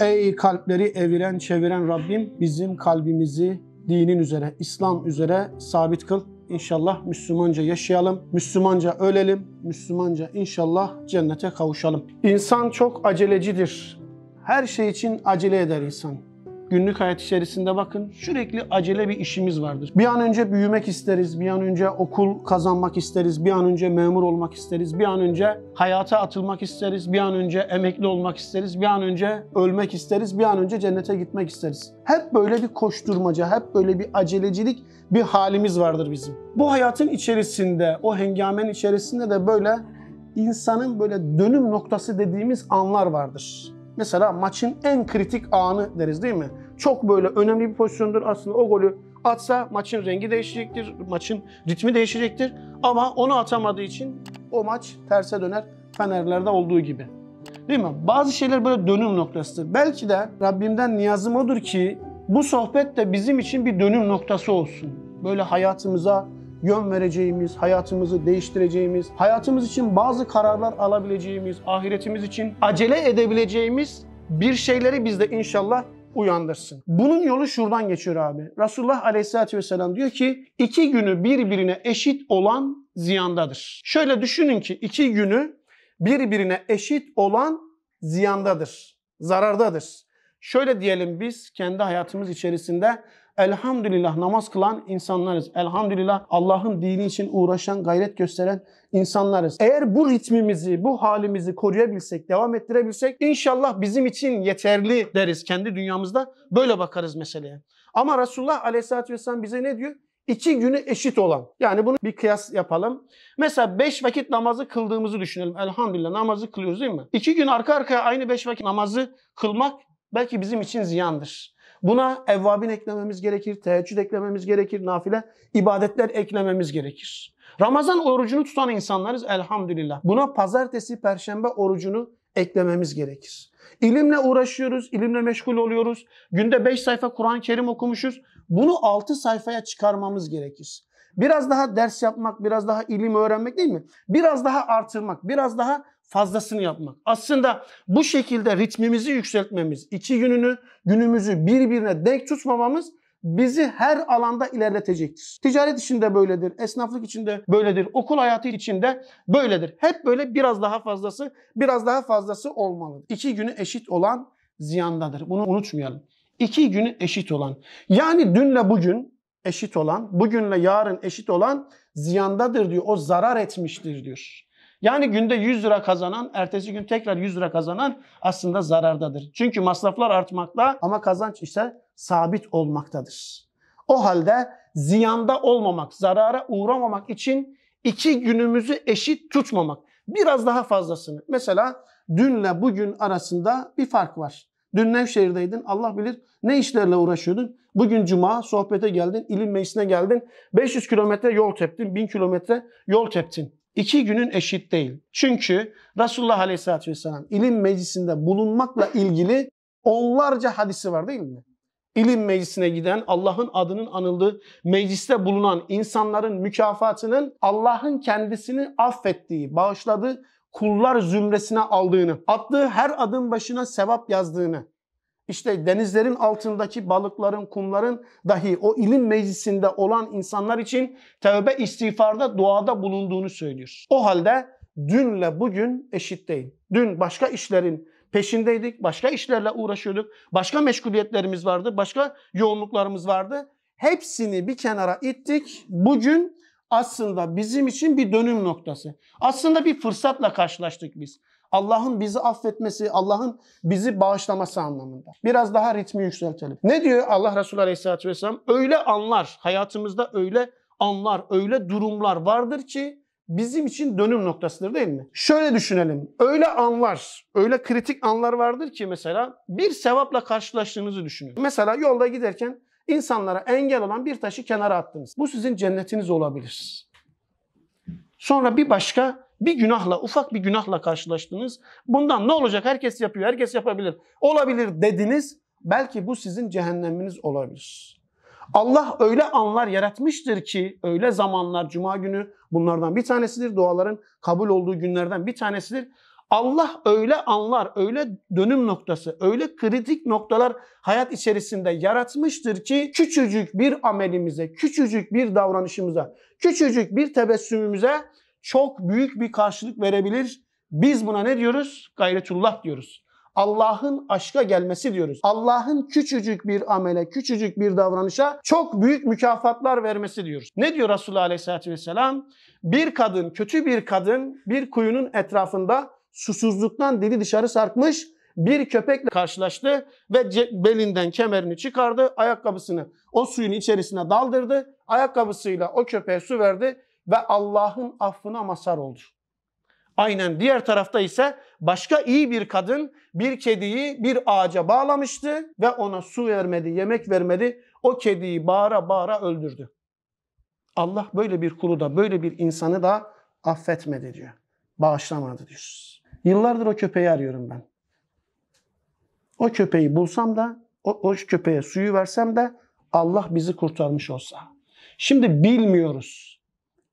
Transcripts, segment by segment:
Ey kalpleri eviren çeviren Rabbim bizim kalbimizi dinin üzere, İslam üzere sabit kıl. İnşallah Müslümanca yaşayalım, Müslümanca ölelim, Müslümanca inşallah cennete kavuşalım. İnsan çok acelecidir. Her şey için acele eder insan günlük hayat içerisinde bakın sürekli acele bir işimiz vardır. Bir an önce büyümek isteriz, bir an önce okul kazanmak isteriz, bir an önce memur olmak isteriz, bir an önce hayata atılmak isteriz, bir an önce emekli olmak isteriz, bir an önce ölmek isteriz, bir an önce cennete gitmek isteriz. Hep böyle bir koşturmaca, hep böyle bir acelecilik bir halimiz vardır bizim. Bu hayatın içerisinde, o hengamen içerisinde de böyle insanın böyle dönüm noktası dediğimiz anlar vardır mesela maçın en kritik anı deriz değil mi? Çok böyle önemli bir pozisyondur aslında o golü atsa maçın rengi değişecektir, maçın ritmi değişecektir. Ama onu atamadığı için o maç terse döner Fenerlerde olduğu gibi. Değil mi? Bazı şeyler böyle dönüm noktasıdır. Belki de Rabbimden niyazım odur ki bu sohbet de bizim için bir dönüm noktası olsun. Böyle hayatımıza, yön vereceğimiz, hayatımızı değiştireceğimiz, hayatımız için bazı kararlar alabileceğimiz, ahiretimiz için acele edebileceğimiz bir şeyleri bizde inşallah uyandırsın. Bunun yolu şuradan geçiyor abi. Resulullah Aleyhisselatü Vesselam diyor ki iki günü birbirine eşit olan ziyandadır. Şöyle düşünün ki iki günü birbirine eşit olan ziyandadır, zarardadır. Şöyle diyelim biz kendi hayatımız içerisinde Elhamdülillah namaz kılan insanlarız. Elhamdülillah Allah'ın dini için uğraşan, gayret gösteren insanlarız. Eğer bu ritmimizi, bu halimizi koruyabilsek, devam ettirebilsek inşallah bizim için yeterli deriz. Kendi dünyamızda böyle bakarız meseleye. Ama Resulullah Aleyhisselatü Vesselam bize ne diyor? İki günü eşit olan. Yani bunu bir kıyas yapalım. Mesela beş vakit namazı kıldığımızı düşünelim. Elhamdülillah namazı kılıyoruz değil mi? İki gün arka arkaya aynı beş vakit namazı kılmak belki bizim için ziyandır. Buna evvabin eklememiz gerekir, teheccüd eklememiz gerekir, nafile ibadetler eklememiz gerekir. Ramazan orucunu tutan insanlarız elhamdülillah. Buna pazartesi, perşembe orucunu eklememiz gerekir. İlimle uğraşıyoruz, ilimle meşgul oluyoruz. Günde 5 sayfa Kur'an-ı Kerim okumuşuz. Bunu 6 sayfaya çıkarmamız gerekir. Biraz daha ders yapmak, biraz daha ilim öğrenmek değil mi? Biraz daha artırmak, biraz daha fazlasını yapmak. Aslında bu şekilde ritmimizi yükseltmemiz, iki gününü, günümüzü birbirine denk tutmamamız bizi her alanda ilerletecektir. Ticaret içinde böyledir, esnaflık içinde böyledir, okul hayatı içinde böyledir. Hep böyle biraz daha fazlası, biraz daha fazlası olmalı. İki günü eşit olan ziyandadır. Bunu unutmayalım. İki günü eşit olan. Yani dünle bugün eşit olan, bugünle yarın eşit olan ziyandadır diyor. O zarar etmiştir diyor. Yani günde 100 lira kazanan, ertesi gün tekrar 100 lira kazanan aslında zarardadır. Çünkü masraflar artmakta ama kazanç ise sabit olmaktadır. O halde ziyanda olmamak, zarara uğramamak için iki günümüzü eşit tutmamak. Biraz daha fazlasını. Mesela dünle bugün arasında bir fark var. Dün Nevşehir'deydin Allah bilir ne işlerle uğraşıyordun. Bugün cuma sohbete geldin, ilim meclisine geldin. 500 kilometre yol teptin, 1000 kilometre yol teptin. İki günün eşit değil. Çünkü Resulullah Aleyhisselatü Vesselam ilim meclisinde bulunmakla ilgili onlarca hadisi var değil mi? İlim meclisine giden, Allah'ın adının anıldığı mecliste bulunan insanların mükafatının Allah'ın kendisini affettiği, bağışladığı kullar zümresine aldığını, attığı her adım başına sevap yazdığını, işte denizlerin altındaki balıkların, kumların dahi o ilim meclisinde olan insanlar için tevbe istiğfarda duada bulunduğunu söylüyor. O halde dünle bugün eşit değil. Dün başka işlerin peşindeydik, başka işlerle uğraşıyorduk, başka meşguliyetlerimiz vardı, başka yoğunluklarımız vardı. Hepsini bir kenara ittik. Bugün aslında bizim için bir dönüm noktası. Aslında bir fırsatla karşılaştık biz. Allah'ın bizi affetmesi, Allah'ın bizi bağışlaması anlamında. Biraz daha ritmi yükseltelim. Ne diyor Allah Resulü Aleyhisselatü Vesselam? Öyle anlar, hayatımızda öyle anlar, öyle durumlar vardır ki bizim için dönüm noktasıdır değil mi? Şöyle düşünelim. Öyle anlar, öyle kritik anlar vardır ki mesela bir sevapla karşılaştığınızı düşünün. Mesela yolda giderken insanlara engel olan bir taşı kenara attınız. Bu sizin cennetiniz olabilir. Sonra bir başka bir günahla, ufak bir günahla karşılaştınız. Bundan ne olacak? Herkes yapıyor, herkes yapabilir. Olabilir dediniz. Belki bu sizin cehenneminiz olabilir. Allah öyle anlar yaratmıştır ki, öyle zamanlar, cuma günü bunlardan bir tanesidir. Duaların kabul olduğu günlerden bir tanesidir. Allah öyle anlar, öyle dönüm noktası, öyle kritik noktalar hayat içerisinde yaratmıştır ki küçücük bir amelimize, küçücük bir davranışımıza, küçücük bir tebessümümüze çok büyük bir karşılık verebilir. Biz buna ne diyoruz? Gayretullah diyoruz. Allah'ın aşka gelmesi diyoruz. Allah'ın küçücük bir amele, küçücük bir davranışa çok büyük mükafatlar vermesi diyoruz. Ne diyor Resulullah Aleyhisselatü Vesselam? Bir kadın, kötü bir kadın bir kuyunun etrafında susuzluktan dili dışarı sarkmış bir köpekle karşılaştı ve belinden kemerini çıkardı, ayakkabısını o suyun içerisine daldırdı, ayakkabısıyla o köpeğe su verdi ve Allah'ın affına masar olur. Aynen diğer tarafta ise başka iyi bir kadın bir kediyi bir ağaca bağlamıştı ve ona su vermedi, yemek vermedi. O kediyi bağıra bağıra öldürdü. Allah böyle bir kulu da böyle bir insanı da affetmedi diyor. Bağışlamadı diyor. Yıllardır o köpeği arıyorum ben. O köpeği bulsam da o, o köpeğe suyu versem de Allah bizi kurtarmış olsa. Şimdi bilmiyoruz.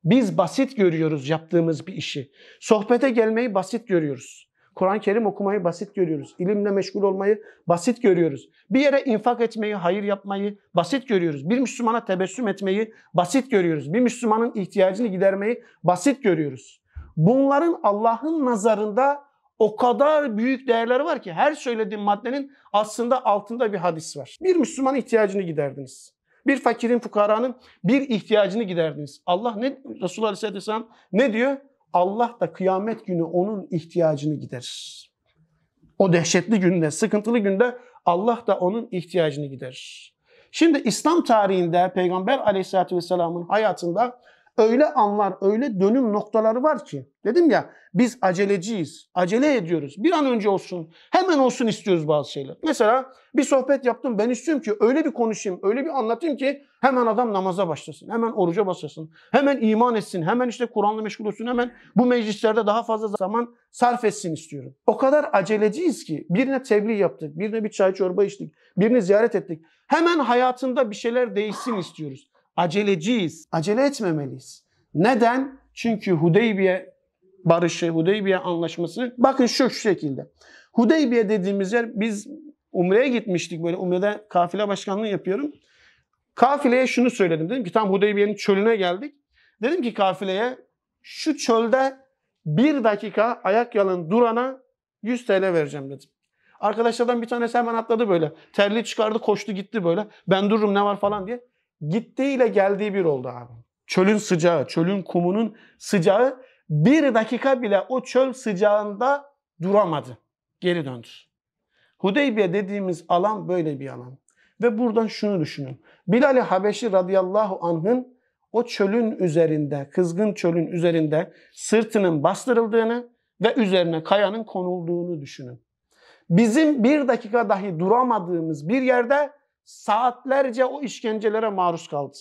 Biz basit görüyoruz yaptığımız bir işi. Sohbete gelmeyi basit görüyoruz. Kur'an-ı Kerim okumayı basit görüyoruz. İlimle meşgul olmayı basit görüyoruz. Bir yere infak etmeyi, hayır yapmayı basit görüyoruz. Bir Müslümana tebessüm etmeyi basit görüyoruz. Bir Müslümanın ihtiyacını gidermeyi basit görüyoruz. Bunların Allah'ın nazarında o kadar büyük değerleri var ki her söylediğim maddenin aslında altında bir hadis var. Bir Müslüman ihtiyacını giderdiniz. Bir fakirin, fukaranın bir ihtiyacını giderdiniz. Allah ne Resulullah Aleyhisselam ne diyor? Allah da kıyamet günü onun ihtiyacını giderir. O dehşetli günde, sıkıntılı günde Allah da onun ihtiyacını giderir. Şimdi İslam tarihinde Peygamber Aleyhisselatü Vesselam'ın hayatında öyle anlar, öyle dönüm noktaları var ki. Dedim ya biz aceleciyiz. Acele ediyoruz. Bir an önce olsun. Hemen olsun istiyoruz bazı şeyler. Mesela bir sohbet yaptım. Ben istiyorum ki öyle bir konuşayım, öyle bir anlatayım ki hemen adam namaza başlasın. Hemen oruca başlasın. Hemen iman etsin. Hemen işte Kur'an'la meşgul olsun. Hemen bu meclislerde daha fazla zaman sarf etsin istiyorum. O kadar aceleciyiz ki birine tebliğ yaptık, birine bir çay çorba içtik, birini ziyaret ettik. Hemen hayatında bir şeyler değişsin istiyoruz aceleciyiz. Acele etmemeliyiz. Neden? Çünkü Hudeybiye barışı, Hudeybiye anlaşması bakın şu, şu şekilde. Hudeybiye dediğimiz yer biz Umre'ye gitmiştik böyle Umre'de kafile başkanlığı yapıyorum. Kafileye şunu söyledim. Dedim ki tam Hudeybiye'nin çölüne geldik. Dedim ki kafileye şu çölde bir dakika ayak yalın durana 100 TL vereceğim dedim. Arkadaşlardan bir tanesi hemen atladı böyle. Terliği çıkardı koştu gitti böyle. Ben dururum ne var falan diye gittiğiyle geldiği bir oldu abi. Çölün sıcağı, çölün kumunun sıcağı bir dakika bile o çöl sıcağında duramadı. Geri döndü. Hudeybiye dediğimiz alan böyle bir alan. Ve buradan şunu düşünün. Bilal-i Habeşi radıyallahu anh'ın o çölün üzerinde, kızgın çölün üzerinde sırtının bastırıldığını ve üzerine kayanın konulduğunu düşünün. Bizim bir dakika dahi duramadığımız bir yerde saatlerce o işkencelere maruz kaldı.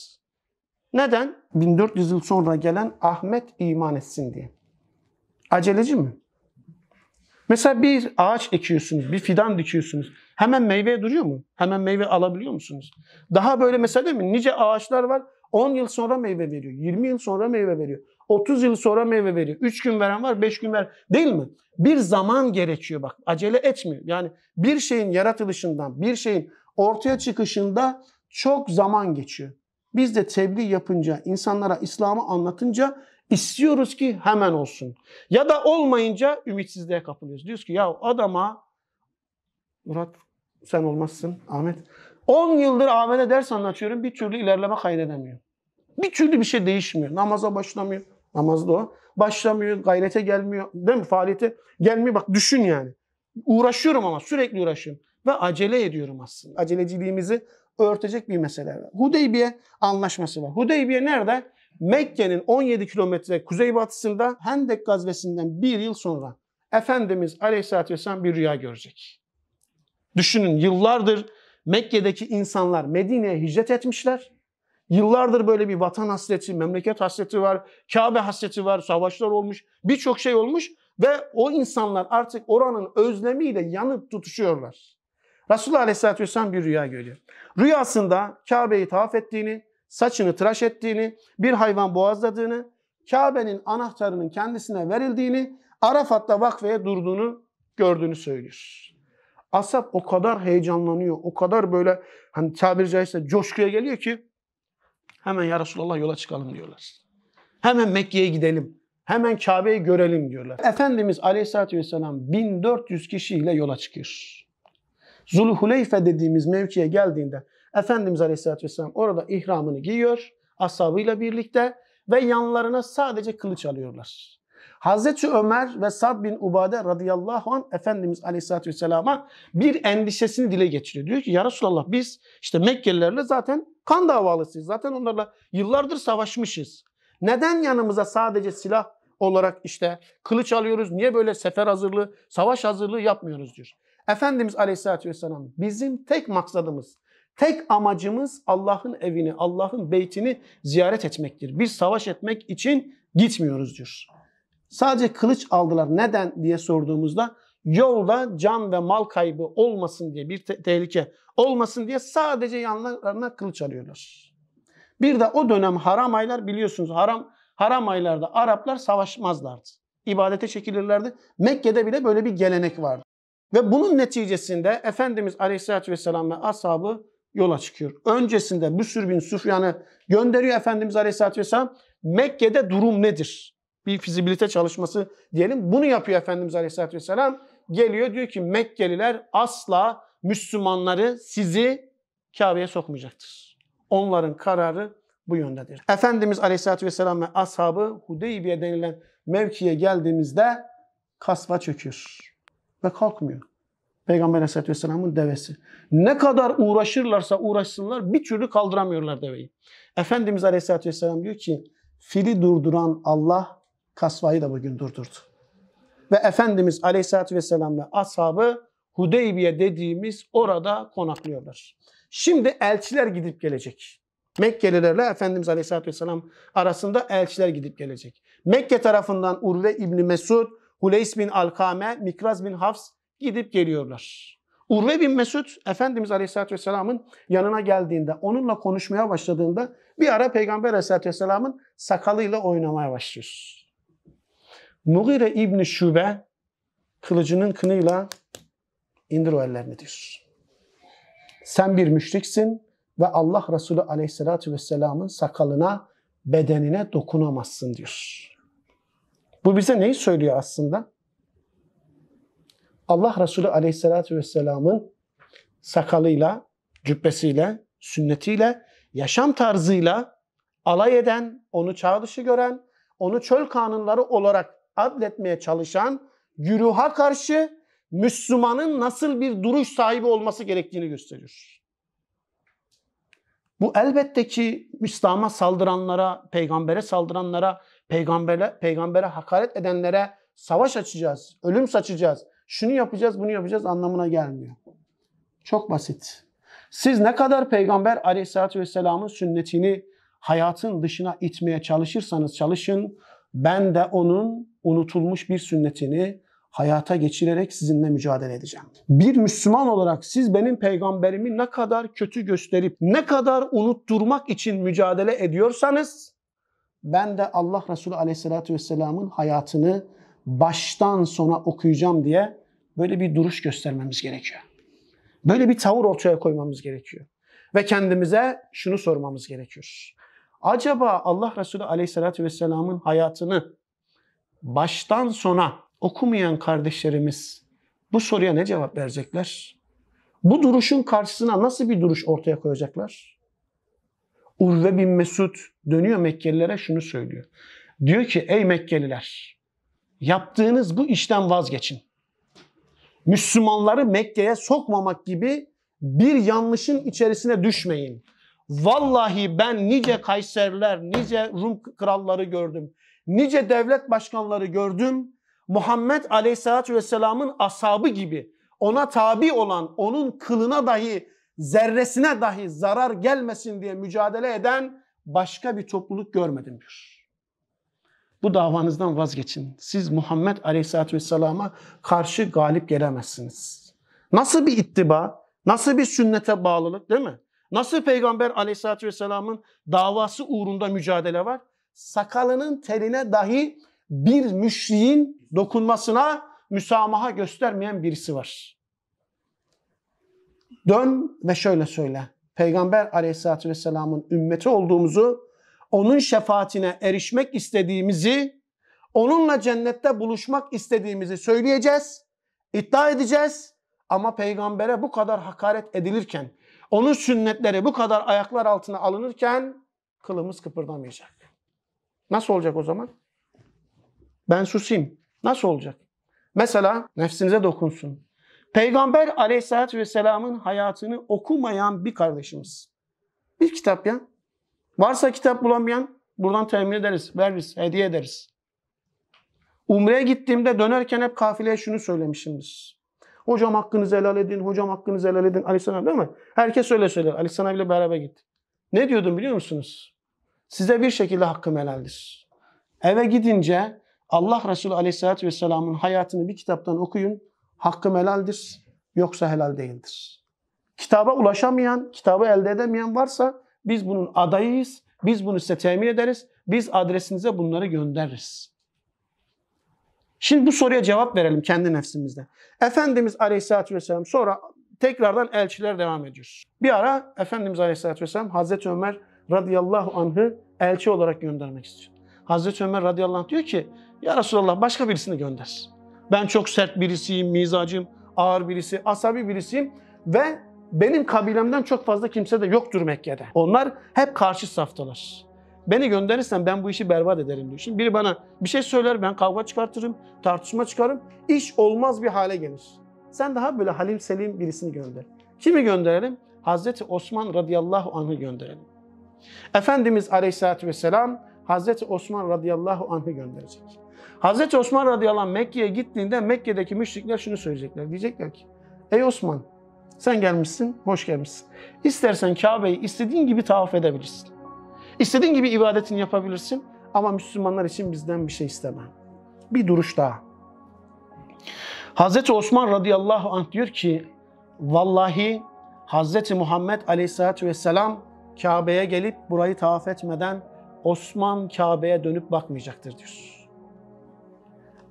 Neden? 1400 yıl sonra gelen Ahmet iman etsin diye. Aceleci mi? Mesela bir ağaç ekiyorsunuz, bir fidan dikiyorsunuz. Hemen meyve duruyor mu? Hemen meyve alabiliyor musunuz? Daha böyle mesela değil mi? Nice ağaçlar var. 10 yıl sonra meyve veriyor. 20 yıl sonra meyve veriyor. 30 yıl sonra meyve veriyor. 3 gün veren var, 5 gün ver. Değil mi? Bir zaman gerekiyor bak. Acele etmiyor. Yani bir şeyin yaratılışından, bir şeyin ortaya çıkışında çok zaman geçiyor. Biz de tebliğ yapınca, insanlara İslam'ı anlatınca istiyoruz ki hemen olsun. Ya da olmayınca ümitsizliğe kapılıyoruz. Diyoruz ki ya adama Murat sen olmazsın Ahmet. 10 yıldır Ahmet'e ders anlatıyorum bir türlü ilerleme kaydedemiyor. Bir türlü bir şey değişmiyor. Namaza başlamıyor. Namazda o. Başlamıyor, gayrete gelmiyor. Değil mi? Faaliyete gelmiyor. Bak düşün yani. Uğraşıyorum ama sürekli uğraşıyorum ve acele ediyorum aslında. Aceleciliğimizi örtecek bir mesele var. Hudeybiye anlaşması var. Hudeybiye nerede? Mekke'nin 17 kilometre kuzeybatısında Hendek gazvesinden bir yıl sonra Efendimiz Aleyhisselatü Vesselam bir rüya görecek. Düşünün yıllardır Mekke'deki insanlar Medine'ye hicret etmişler. Yıllardır böyle bir vatan hasreti, memleket hasreti var, Kabe hasreti var, savaşlar olmuş, birçok şey olmuş ve o insanlar artık oranın özlemiyle yanıp tutuşuyorlar. Resulullah Aleyhisselatü Vesselam bir rüya görüyor. Rüyasında Kabe'yi tavaf ettiğini, saçını tıraş ettiğini, bir hayvan boğazladığını, Kabe'nin anahtarının kendisine verildiğini, Arafat'ta vakfeye durduğunu gördüğünü söylüyor. Asap o kadar heyecanlanıyor, o kadar böyle hani tabiri caizse coşkuya geliyor ki hemen ya Resulallah yola çıkalım diyorlar. Hemen Mekke'ye gidelim. Hemen Kabe'yi görelim diyorlar. Efendimiz Aleyhisselatü Vesselam 1400 kişiyle yola çıkıyor. Zulhuleyfe dediğimiz mevkiye geldiğinde Efendimiz Aleyhisselatü Vesselam orada ihramını giyiyor ashabıyla birlikte ve yanlarına sadece kılıç alıyorlar. Hazreti Ömer ve Sad bin Ubade radıyallahu an Efendimiz Aleyhisselatü Vesselam'a bir endişesini dile getiriyor. Diyor ki ya Resulallah biz işte Mekkelilerle zaten kan davalısıyız. Zaten onlarla yıllardır savaşmışız. Neden yanımıza sadece silah olarak işte kılıç alıyoruz? Niye böyle sefer hazırlığı, savaş hazırlığı yapmıyoruz diyor. Efendimiz Aleyhisselatü Vesselam bizim tek maksadımız, tek amacımız Allah'ın evini, Allah'ın beytini ziyaret etmektir. Biz savaş etmek için gitmiyoruz diyor. Sadece kılıç aldılar. Neden diye sorduğumuzda yolda can ve mal kaybı olmasın diye bir te- tehlike olmasın diye sadece yanlarına kılıç alıyorlar. Bir de o dönem haram aylar biliyorsunuz haram haram aylarda Araplar savaşmazlardı. İbadete çekilirlerdi. Mekke'de bile böyle bir gelenek vardı. Ve bunun neticesinde Efendimiz Aleyhisselatü Vesselam ve ashabı yola çıkıyor. Öncesinde Büsür bin Süfyan'ı gönderiyor Efendimiz Aleyhisselatü Vesselam. Mekke'de durum nedir? Bir fizibilite çalışması diyelim. Bunu yapıyor Efendimiz Aleyhisselatü Vesselam. Geliyor diyor ki Mekkeliler asla Müslümanları sizi Kabe'ye sokmayacaktır. Onların kararı bu yöndedir. Efendimiz Aleyhisselatü Vesselam ve ashabı Hudeybiye denilen mevkiye geldiğimizde kasva çöküyor ve kalkmıyor. Peygamber Aleyhisselatü Vesselam'ın devesi. Ne kadar uğraşırlarsa uğraşsınlar bir türlü kaldıramıyorlar deveyi. Efendimiz Aleyhisselatü Vesselam diyor ki fili durduran Allah kasvayı da bugün durdurdu. Ve Efendimiz Aleyhisselatü Vesselam ve ashabı Hudeybiye dediğimiz orada konaklıyorlar. Şimdi elçiler gidip gelecek. Mekkelilerle Efendimiz Aleyhisselatü Vesselam arasında elçiler gidip gelecek. Mekke tarafından Urve İbni Mesud Huleys bin Alkame, Mikraz bin Hafs gidip geliyorlar. Urve bin Mesud Efendimiz Aleyhisselatü Vesselam'ın yanına geldiğinde, onunla konuşmaya başladığında bir ara Peygamber Aleyhisselatü Vesselam'ın sakalıyla oynamaya başlıyor. Mughire İbni Şube kılıcının kınıyla indir o ellerini diyor. Sen bir müşriksin ve Allah Resulü Aleyhisselatü Vesselam'ın sakalına, bedenine dokunamazsın diyor. Bu bize neyi söylüyor aslında? Allah Resulü Aleyhisselatü Vesselam'ın sakalıyla, cübbesiyle, sünnetiyle, yaşam tarzıyla alay eden, onu çağ dışı gören, onu çöl kanunları olarak adletmeye çalışan güruha karşı Müslümanın nasıl bir duruş sahibi olması gerektiğini gösteriyor. Bu elbette ki İslam'a saldıranlara, peygambere saldıranlara, Peygamberle, peygambere hakaret edenlere savaş açacağız, ölüm saçacağız, şunu yapacağız, bunu yapacağız anlamına gelmiyor. Çok basit. Siz ne kadar Peygamber Aleyhisselatü vesselamın sünnetini hayatın dışına itmeye çalışırsanız çalışın, ben de onun unutulmuş bir sünnetini hayata geçirerek sizinle mücadele edeceğim. Bir Müslüman olarak siz benim peygamberimi ne kadar kötü gösterip ne kadar unutturmak için mücadele ediyorsanız ben de Allah Resulü Aleyhisselatü Vesselam'ın hayatını baştan sona okuyacağım diye böyle bir duruş göstermemiz gerekiyor. Böyle bir tavır ortaya koymamız gerekiyor. Ve kendimize şunu sormamız gerekiyor. Acaba Allah Resulü Aleyhisselatü Vesselam'ın hayatını baştan sona okumayan kardeşlerimiz bu soruya ne cevap verecekler? Bu duruşun karşısına nasıl bir duruş ortaya koyacaklar? Urve bin Mesud dönüyor Mekkelilere şunu söylüyor. Diyor ki ey Mekkeliler yaptığınız bu işten vazgeçin. Müslümanları Mekke'ye sokmamak gibi bir yanlışın içerisine düşmeyin. Vallahi ben nice Kayserler, nice Rum kralları gördüm. Nice devlet başkanları gördüm. Muhammed Aleyhisselatü Vesselam'ın asabı gibi ona tabi olan, onun kılına dahi zerresine dahi zarar gelmesin diye mücadele eden başka bir topluluk görmedim diyor. Bu davanızdan vazgeçin. Siz Muhammed Aleyhisselatü Vesselam'a karşı galip gelemezsiniz. Nasıl bir ittiba, nasıl bir sünnete bağlılık değil mi? Nasıl Peygamber Aleyhisselatü Vesselam'ın davası uğrunda mücadele var? Sakalının teline dahi bir müşriğin dokunmasına müsamaha göstermeyen birisi var. Dön ve şöyle söyle. Peygamber aleyhissalatü vesselamın ümmeti olduğumuzu, onun şefaatine erişmek istediğimizi, onunla cennette buluşmak istediğimizi söyleyeceğiz, iddia edeceğiz. Ama peygambere bu kadar hakaret edilirken, onun sünnetleri bu kadar ayaklar altına alınırken kılımız kıpırdamayacak. Nasıl olacak o zaman? Ben susayım. Nasıl olacak? Mesela nefsinize dokunsun. Peygamber aleyhissalatü vesselamın hayatını okumayan bir kardeşimiz. Bir kitap ya. Varsa kitap bulamayan buradan temin ederiz, veririz, hediye ederiz. Umre'ye gittiğimde dönerken hep kafileye şunu söylemişimdir. Hocam hakkınızı helal edin, hocam hakkınızı helal edin. Ali Sana değil mi? Herkes öyle söyler. Ali Sana bile beraber gitti. Ne diyordum biliyor musunuz? Size bir şekilde hakkım helaldir. Eve gidince Allah Resulü Aleyhisselatü Vesselam'ın hayatını bir kitaptan okuyun hakkım helaldir yoksa helal değildir. Kitaba ulaşamayan, kitabı elde edemeyen varsa biz bunun adayıyız. Biz bunu size temin ederiz. Biz adresinize bunları göndeririz. Şimdi bu soruya cevap verelim kendi nefsimizde. Efendimiz Aleyhisselatü Vesselam sonra tekrardan elçiler devam ediyor. Bir ara Efendimiz Aleyhisselatü Vesselam Hazreti Ömer radıyallahu anh'ı elçi olarak göndermek istiyor. Hazreti Ömer radıyallahu anh diyor ki ya Resulallah başka birisini gönder. Ben çok sert birisiyim, mizacım ağır birisi, asabi birisiyim ve benim kabilemden çok fazla kimse de yoktur Mekke'de. Onlar hep karşı saftalar. Beni gönderirsen ben bu işi berbat ederim diyor. Şimdi biri bana bir şey söyler, ben kavga çıkartırım, tartışma çıkarım. İş olmaz bir hale gelir. Sen daha böyle halim selim birisini gönder. Kimi gönderelim? Hazreti Osman radıyallahu anh'ı gönderelim. Efendimiz aleyhissalatü vesselam Hazreti Osman radıyallahu anh'ı gönderecek. Hz. Osman radıyallahu anh Mekke'ye gittiğinde Mekke'deki müşrikler şunu söyleyecekler. Diyecekler ki ey Osman sen gelmişsin, hoş gelmişsin. İstersen Kabe'yi istediğin gibi tavaf edebilirsin. İstediğin gibi ibadetini yapabilirsin ama Müslümanlar için bizden bir şey isteme. Bir duruş daha. Hz. Osman radıyallahu anh diyor ki vallahi Hz. Muhammed aleyhissalatü vesselam Kabe'ye gelip burayı tavaf etmeden Osman Kabe'ye dönüp bakmayacaktır diyor.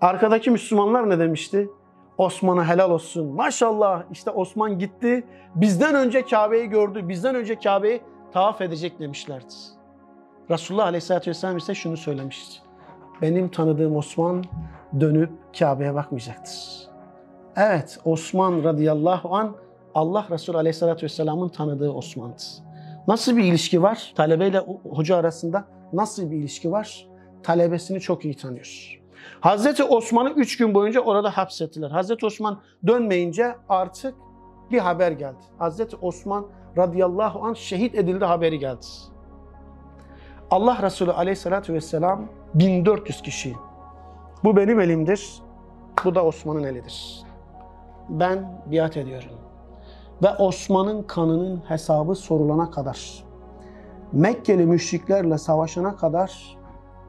Arkadaki Müslümanlar ne demişti? Osman'a helal olsun. Maşallah işte Osman gitti. Bizden önce Kabe'yi gördü. Bizden önce Kabe'yi tavaf edecek demişlerdi. Resulullah Aleyhisselatü Vesselam ise şunu söylemişti. Benim tanıdığım Osman dönüp Kabe'ye bakmayacaktır. Evet Osman radıyallahu an Allah Resulü Aleyhisselatü Vesselam'ın tanıdığı Osman'dır. Nasıl bir ilişki var? Talebeyle hoca arasında nasıl bir ilişki var? Talebesini çok iyi tanıyor. Hazreti Osman'ı 3 gün boyunca orada hapsettiler. Hazreti Osman dönmeyince artık bir haber geldi. Hazreti Osman radıyallahu an şehit edildi haberi geldi. Allah Resulü aleyhissalatü vesselam 1400 kişi. Bu benim elimdir, bu da Osman'ın elidir. Ben biat ediyorum. Ve Osman'ın kanının hesabı sorulana kadar, Mekkeli müşriklerle savaşana kadar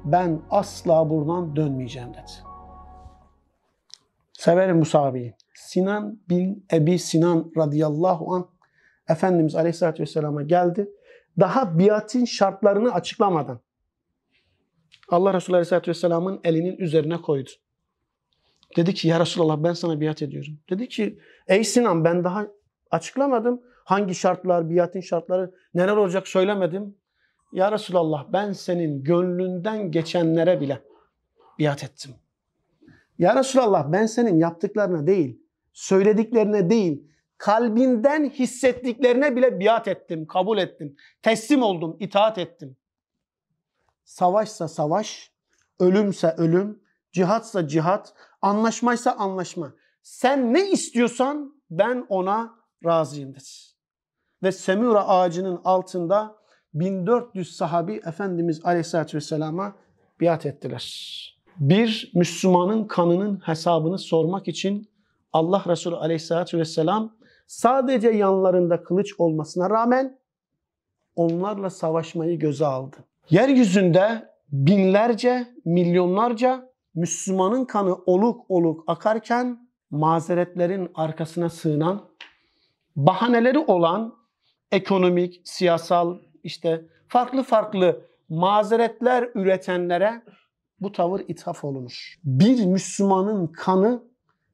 ben asla buradan dönmeyeceğim dedi. Severim bu abiyi. Sinan bin Ebi Sinan radıyallahu an Efendimiz Aleyhisselatü Vesselam'a geldi. Daha biatin şartlarını açıklamadan Allah Resulü Aleyhisselatü Vesselam'ın elinin üzerine koydu. Dedi ki ya Resulallah ben sana biat ediyorum. Dedi ki ey Sinan ben daha açıklamadım. Hangi şartlar, biatin şartları neler olacak söylemedim. Ya Resulallah ben senin gönlünden geçenlere bile biat ettim. Ya Resulallah ben senin yaptıklarına değil, söylediklerine değil, kalbinden hissettiklerine bile biat ettim, kabul ettim. Teslim oldum, itaat ettim. Savaşsa savaş, ölümse ölüm, cihatsa cihat, anlaşmaysa anlaşma. Sen ne istiyorsan ben ona razıyım dedi. Ve Semura ağacının altında 1400 sahabi Efendimiz Aleyhisselatü Vesselam'a biat ettiler. Bir Müslümanın kanının hesabını sormak için Allah Resulü Aleyhisselatü Vesselam sadece yanlarında kılıç olmasına rağmen onlarla savaşmayı göze aldı. Yeryüzünde binlerce, milyonlarca Müslümanın kanı oluk oluk akarken mazeretlerin arkasına sığınan, bahaneleri olan ekonomik, siyasal, işte farklı farklı mazeretler üretenlere bu tavır ithaf olunur. Bir Müslümanın kanı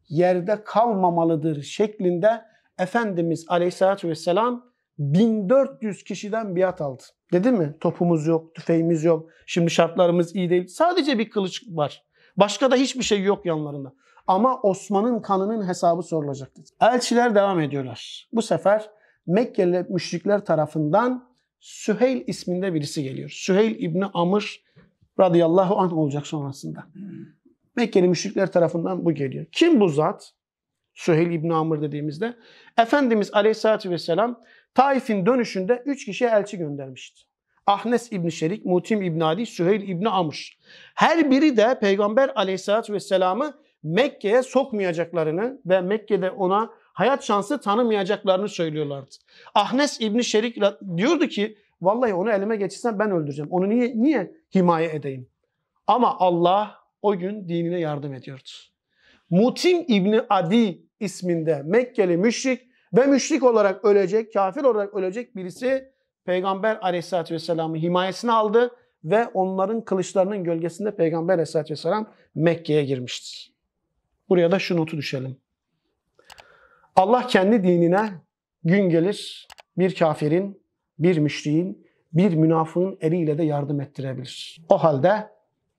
yerde kalmamalıdır şeklinde Efendimiz Aleyhisselatü Vesselam 1400 kişiden biat aldı. Dedi mi? Topumuz yok, tüfeğimiz yok, şimdi şartlarımız iyi değil. Sadece bir kılıç var. Başka da hiçbir şey yok yanlarında. Ama Osman'ın kanının hesabı sorulacaktır. Elçiler devam ediyorlar. Bu sefer Mekkeli müşrikler tarafından Süheyl isminde birisi geliyor. Süheyl İbni Amr radıyallahu anh olacak sonrasında. Hmm. Mekkeli müşrikler tarafından bu geliyor. Kim bu zat? Süheyl İbni Amr dediğimizde. Efendimiz aleyhissalatü vesselam Taif'in dönüşünde üç kişiye elçi göndermişti. Ahnes İbni Şerik, Mutim İbni Adi, Süheyl İbni Amr. Her biri de Peygamber aleyhissalatü vesselamı Mekke'ye sokmayacaklarını ve Mekke'de ona hayat şansı tanımayacaklarını söylüyorlardı. Ahnes İbni Şerik diyordu ki vallahi onu elime geçirsen ben öldüreceğim. Onu niye niye himaye edeyim? Ama Allah o gün dinine yardım ediyordu. Mutim İbni Adi isminde Mekkeli müşrik ve müşrik olarak ölecek, kafir olarak ölecek birisi Peygamber Aleyhisselatü vesselam'ı himayesini aldı ve onların kılıçlarının gölgesinde Peygamber Aleyhisselatü vesselam Mekke'ye girmiştir. Buraya da şu notu düşelim. Allah kendi dinine gün gelir bir kafirin, bir müşriğin, bir münafığın eliyle de yardım ettirebilir. O halde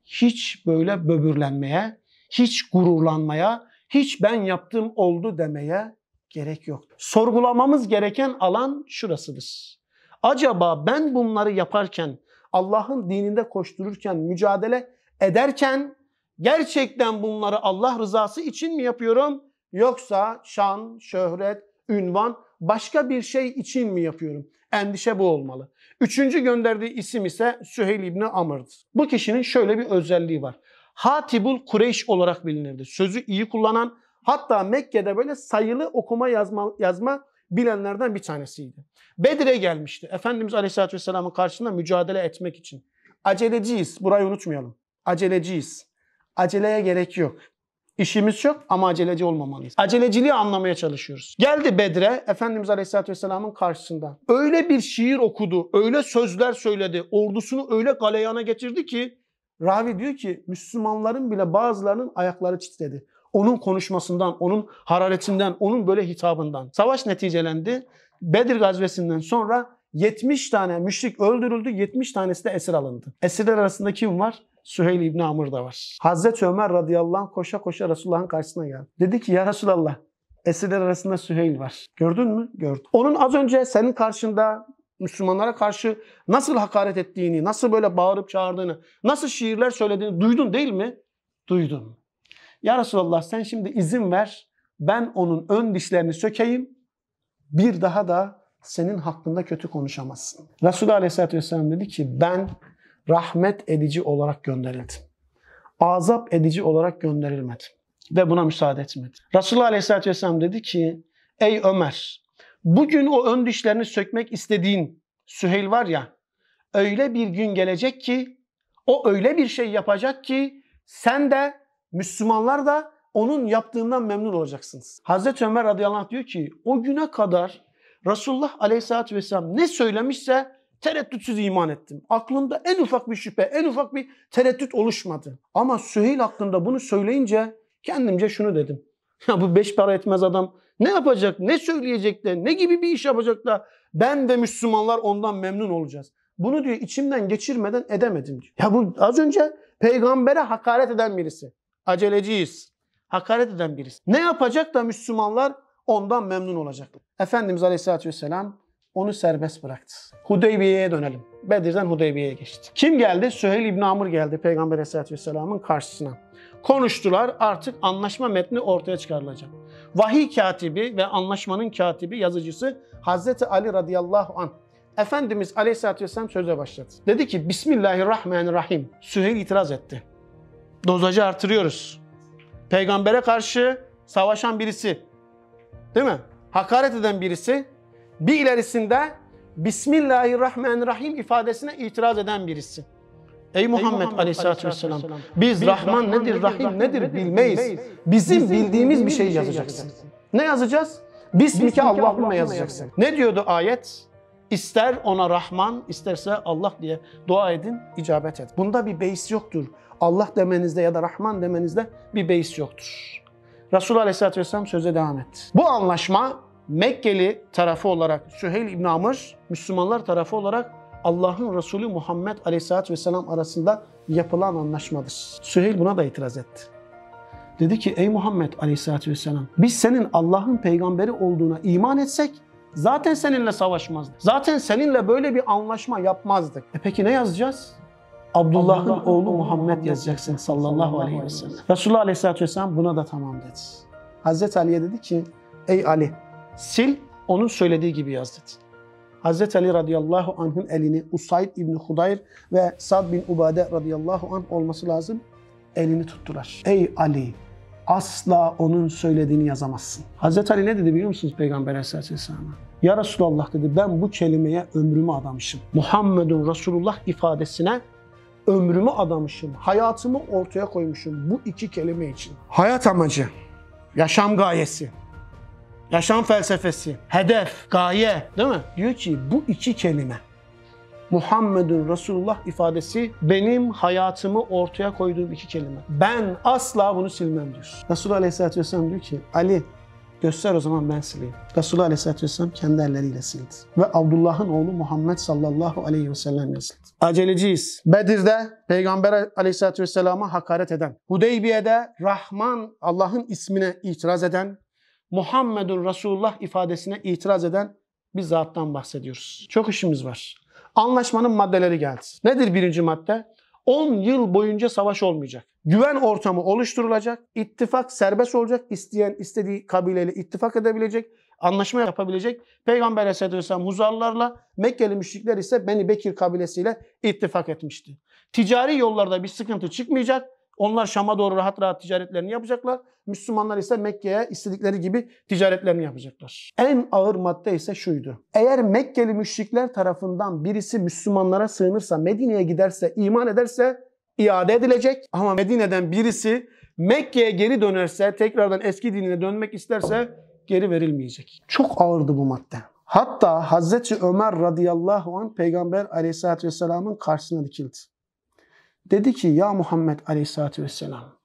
hiç böyle böbürlenmeye, hiç gururlanmaya, hiç ben yaptım oldu demeye gerek yok. Sorgulamamız gereken alan şurasıdır. Acaba ben bunları yaparken, Allah'ın dininde koştururken, mücadele ederken gerçekten bunları Allah rızası için mi yapıyorum Yoksa şan, şöhret, ünvan başka bir şey için mi yapıyorum? Endişe bu olmalı. Üçüncü gönderdiği isim ise Süheyl İbni Amr'dır. Bu kişinin şöyle bir özelliği var. Hatibul Kureyş olarak bilinirdi. Sözü iyi kullanan hatta Mekke'de böyle sayılı okuma yazma, yazma bilenlerden bir tanesiydi. Bedir'e gelmişti. Efendimiz Aleyhisselatü Vesselam'ın karşısında mücadele etmek için. Aceleciyiz. Burayı unutmayalım. Aceleciyiz. Aceleye gerek yok. İşimiz çok ama aceleci olmamalıyız. Aceleciliği anlamaya çalışıyoruz. Geldi Bedre Efendimiz Aleyhisselatü Vesselam'ın karşısında. Öyle bir şiir okudu, öyle sözler söyledi, ordusunu öyle galeyana getirdi ki Ravi diyor ki Müslümanların bile bazılarının ayakları titredi. Onun konuşmasından, onun hararetinden, onun böyle hitabından. Savaş neticelendi. Bedir gazvesinden sonra 70 tane müşrik öldürüldü, 70 tanesi de esir alındı. Esirler arasında kim var? Süheyl İbni Amr da var. Hazreti Ömer radıyallahu anh koşa koşa Resulullah'ın karşısına geldi. Dedi ki ya Resulallah esirler arasında Süheyl var. Gördün mü? Gördüm. Onun az önce senin karşında Müslümanlara karşı nasıl hakaret ettiğini, nasıl böyle bağırıp çağırdığını, nasıl şiirler söylediğini duydun değil mi? Duydum. Ya Resulallah sen şimdi izin ver ben onun ön dişlerini sökeyim bir daha da senin hakkında kötü konuşamazsın. Resulullah Aleyhisselatü Vesselam dedi ki ben rahmet edici olarak gönderildi. Azap edici olarak gönderilmedi. Ve buna müsaade etmedi. Resulullah Aleyhisselatü Vesselam dedi ki Ey Ömer bugün o ön dişlerini sökmek istediğin Süheyl var ya öyle bir gün gelecek ki o öyle bir şey yapacak ki sen de Müslümanlar da onun yaptığından memnun olacaksınız. Hazreti Ömer radıyallahu anh diyor ki o güne kadar Resulullah aleyhissalatü vesselam ne söylemişse tereddütsüz iman ettim. Aklımda en ufak bir şüphe, en ufak bir tereddüt oluşmadı. Ama Süheyl hakkında bunu söyleyince kendimce şunu dedim. Ya bu beş para etmez adam ne yapacak, ne söyleyecek de, ne gibi bir iş yapacak da ben ve Müslümanlar ondan memnun olacağız. Bunu diyor içimden geçirmeden edemedim diyor. Ya bu az önce peygambere hakaret eden birisi. Aceleciyiz. Hakaret eden birisi. Ne yapacak da Müslümanlar ondan memnun olacaklar. Efendimiz Aleyhisselatü Vesselam onu serbest bıraktı. Hudeybiye'ye dönelim. Bedir'den Hudeybiye'ye geçti. Kim geldi? Süheyl İbn Amr geldi Peygamber Aleyhisselatü Vesselam'ın karşısına. Konuştular artık anlaşma metni ortaya çıkarılacak. Vahiy katibi ve anlaşmanın katibi yazıcısı Hazreti Ali radıyallahu anh Efendimiz Aleyhisselatü Vesselam söze başladı. Dedi ki Bismillahirrahmanirrahim. Süheyl itiraz etti. Dozacı artırıyoruz. Peygambere karşı savaşan birisi değil mi? Hakaret eden birisi bir ilerisinde Bismillahirrahmanirrahim ifadesine itiraz eden birisi. Ey Muhammed, Ey Muhammed Aleyhisselatü Vesselam biz, biz Rahman, Rahman nedir, Rahim nedir, nedir bilmeyiz. bilmeyiz. Bizim, Bizim bildiğimiz bir şey, şey yazacaksın. yazacaksın. Ne yazacağız? Bismike Allah yazacaksın. Ne diyordu ayet? İster ona Rahman, isterse Allah diye dua edin, icabet et. Bunda bir beis yoktur. Allah demenizde ya da Rahman demenizde bir beis yoktur. Resulullah Aleyhisselatü Vesselam söze devam etti. Bu anlaşma Mekkeli tarafı olarak Süheyl İbn Amr, Müslümanlar tarafı olarak Allah'ın Resulü Muhammed Aleyhisselatü Vesselam arasında yapılan anlaşmadır. Süheyl buna da itiraz etti. Dedi ki ey Muhammed Aleyhisselatü Vesselam biz senin Allah'ın peygamberi olduğuna iman etsek zaten seninle savaşmazdık. Zaten seninle böyle bir anlaşma yapmazdık. E peki ne yazacağız? Abdullah'ın Allah oğlu Muhammed yazacaksın sallallahu aleyhi ve sellem. Resulullah Aleyhisselatü Vesselam buna da tamam dedi. Hazreti Ali'ye dedi ki ey Ali sil onun söylediği gibi yaz dedi. Hz. Ali radıyallahu anh'ın elini Usaid İbni Hudayr ve Sad bin Ubade radıyallahu anh olması lazım elini tuttular. Ey Ali asla onun söylediğini yazamazsın. Hz. Ali ne dedi biliyor musunuz Peygamber Aleyhisselam'a? Ya Resulallah dedi ben bu kelimeye ömrümü adamışım. Muhammedun Resulullah ifadesine ömrümü adamışım. Hayatımı ortaya koymuşum bu iki kelime için. Hayat amacı, yaşam gayesi, yaşam felsefesi, hedef, gaye değil mi? Diyor ki bu iki kelime Muhammedun Resulullah ifadesi benim hayatımı ortaya koyduğum iki kelime. Ben asla bunu silmem diyor. Resulullah Aleyhisselatü Vesselam diyor ki Ali göster o zaman ben sileyim. Resulullah Aleyhisselatü Vesselam kendi elleriyle sildi. Ve Abdullah'ın oğlu Muhammed sallallahu aleyhi ve sellem sildi. Aceleciyiz. Bedir'de Peygamber Aleyhisselatü Vesselam'a hakaret eden, Hudeybiye'de Rahman Allah'ın ismine itiraz eden, Muhammedun Resulullah ifadesine itiraz eden bir zattan bahsediyoruz. Çok işimiz var. Anlaşmanın maddeleri geldi. Nedir birinci madde? 10 yıl boyunca savaş olmayacak. Güven ortamı oluşturulacak. İttifak serbest olacak. İsteyen istediği kabileyle ittifak edebilecek. Anlaşma yapabilecek. Peygamber Aleyhisselatü Vesselam Huzarlarla Mekkeli müşrikler ise Beni Bekir kabilesiyle ittifak etmişti. Ticari yollarda bir sıkıntı çıkmayacak. Onlar Şam'a doğru rahat rahat ticaretlerini yapacaklar. Müslümanlar ise Mekke'ye istedikleri gibi ticaretlerini yapacaklar. En ağır madde ise şuydu. Eğer Mekkeli müşrikler tarafından birisi Müslümanlara sığınırsa, Medine'ye giderse, iman ederse iade edilecek. Ama Medine'den birisi Mekke'ye geri dönerse, tekrardan eski dinine dönmek isterse geri verilmeyecek. Çok ağırdı bu madde. Hatta Hazreti Ömer radıyallahu an Peygamber aleyhissalatü vesselamın karşısına dikildi. Dedi ki ya Muhammed Aleyhisselatü Vesselam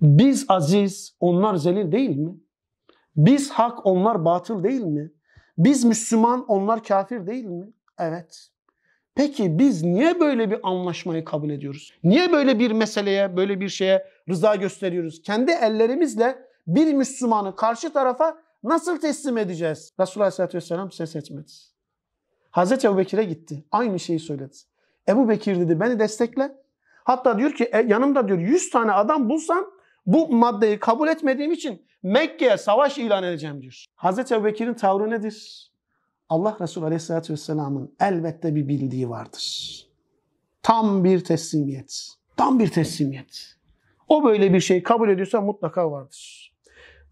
biz aziz onlar zelil değil mi? Biz hak onlar batıl değil mi? Biz Müslüman onlar kafir değil mi? Evet. Peki biz niye böyle bir anlaşmayı kabul ediyoruz? Niye böyle bir meseleye, böyle bir şeye rıza gösteriyoruz? Kendi ellerimizle bir Müslümanı karşı tarafa nasıl teslim edeceğiz? Resulullah Aleyhisselatü Vesselam ses etmedi. Hazreti Ebu Bekir'e gitti. Aynı şeyi söyledi. Ebu Bekir dedi beni destekle. Hatta diyor ki e, yanımda diyor 100 tane adam bulsam bu maddeyi kabul etmediğim için Mekke'ye savaş ilan edeceğim diyor. Hazreti Ebu Bekir'in tavrı nedir? Allah Resulü Aleyhisselatü Vesselam'ın elbette bir bildiği vardır. Tam bir teslimiyet. Tam bir teslimiyet. O böyle bir şey kabul ediyorsa mutlaka vardır.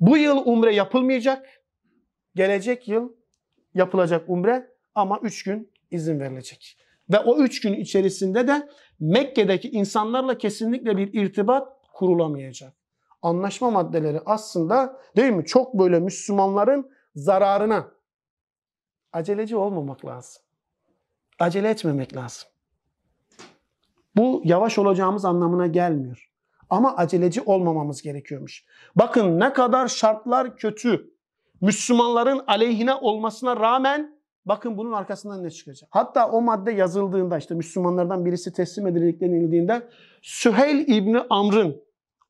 Bu yıl umre yapılmayacak. Gelecek yıl yapılacak umre ama üç gün izin verilecek. Ve o üç gün içerisinde de Mekke'deki insanlarla kesinlikle bir irtibat kurulamayacak. Anlaşma maddeleri aslında değil mi çok böyle Müslümanların zararına. Aceleci olmamak lazım. Acele etmemek lazım. Bu yavaş olacağımız anlamına gelmiyor. Ama aceleci olmamamız gerekiyormuş. Bakın ne kadar şartlar kötü. Müslümanların aleyhine olmasına rağmen Bakın bunun arkasından ne çıkacak? Hatta o madde yazıldığında işte Müslümanlardan birisi teslim edilerek denildiğinde Süheyl İbni Amr'ın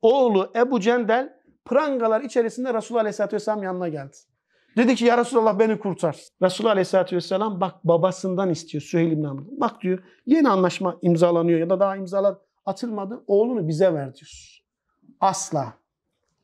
oğlu Ebu Cendel prangalar içerisinde Resulullah Aleyhisselatü Vesselam yanına geldi. Dedi ki ya Resulallah beni kurtar. Resulullah Aleyhisselatü Vesselam bak babasından istiyor Süheyl İbni Amr'ın. Bak diyor yeni anlaşma imzalanıyor ya da daha imzalar atılmadı. Oğlunu bize ver diyor. Asla.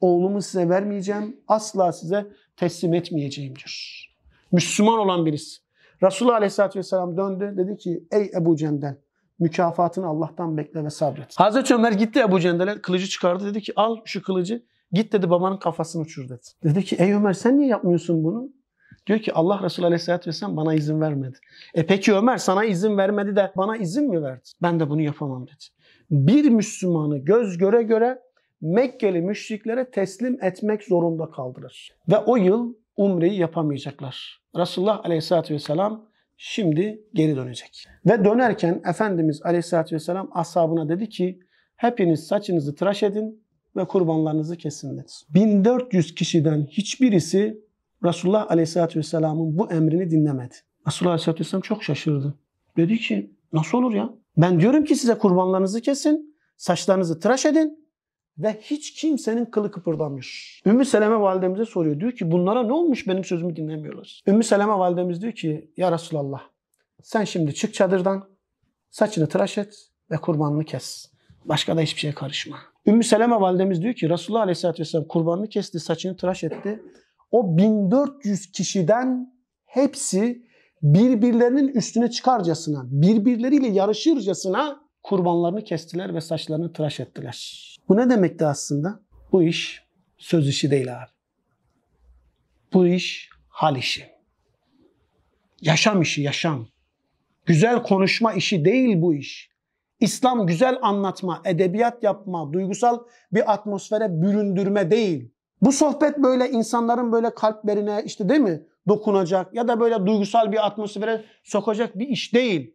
Oğlumu size vermeyeceğim. Asla size teslim etmeyeceğim diyor. Müslüman olan birisi. Resulullah Aleyhisselatü Vesselam döndü. Dedi ki ey Ebu Cendel mükafatını Allah'tan bekle ve sabret. Hazreti Ömer gitti Ebu Cendel'e kılıcı çıkardı. Dedi ki al şu kılıcı git dedi babanın kafasını uçur dedi. Dedi ki ey Ömer sen niye yapmıyorsun bunu? Diyor ki Allah Resulü Aleyhisselatü Vesselam bana izin vermedi. E peki Ömer sana izin vermedi de bana izin mi verdi? Ben de bunu yapamam dedi. Bir Müslümanı göz göre göre Mekkeli müşriklere teslim etmek zorunda kaldırır. Ve o yıl umreyi yapamayacaklar. Resulullah Aleyhisselatü Vesselam şimdi geri dönecek. Ve dönerken Efendimiz Aleyhisselatü Vesselam ashabına dedi ki hepiniz saçınızı tıraş edin ve kurbanlarınızı kesin dedi. 1400 kişiden hiçbirisi Resulullah Aleyhisselatü Vesselam'ın bu emrini dinlemedi. Resulullah Aleyhisselatü Vesselam çok şaşırdı. Dedi ki nasıl olur ya? Ben diyorum ki size kurbanlarınızı kesin, saçlarınızı tıraş edin ve hiç kimsenin kılı kıpırdamıyor. Ümmü Seleme validemize soruyor. Diyor ki bunlara ne olmuş benim sözümü dinlemiyorlar. Ümmü Seleme validemiz diyor ki ya Resulallah sen şimdi çık çadırdan saçını tıraş et ve kurbanını kes. Başka da hiçbir şeye karışma. Ümmü Seleme validemiz diyor ki Resulullah Aleyhisselatü Vesselam kurbanını kesti, saçını tıraş etti. O 1400 kişiden hepsi birbirlerinin üstüne çıkarcasına, birbirleriyle yarışırcasına kurbanlarını kestiler ve saçlarını tıraş ettiler. Bu ne demekti aslında? Bu iş söz işi değil abi. Bu iş hal işi. Yaşam işi, yaşam. Güzel konuşma işi değil bu iş. İslam güzel anlatma, edebiyat yapma, duygusal bir atmosfere büründürme değil. Bu sohbet böyle insanların böyle kalplerine işte değil mi dokunacak ya da böyle duygusal bir atmosfere sokacak bir iş değil.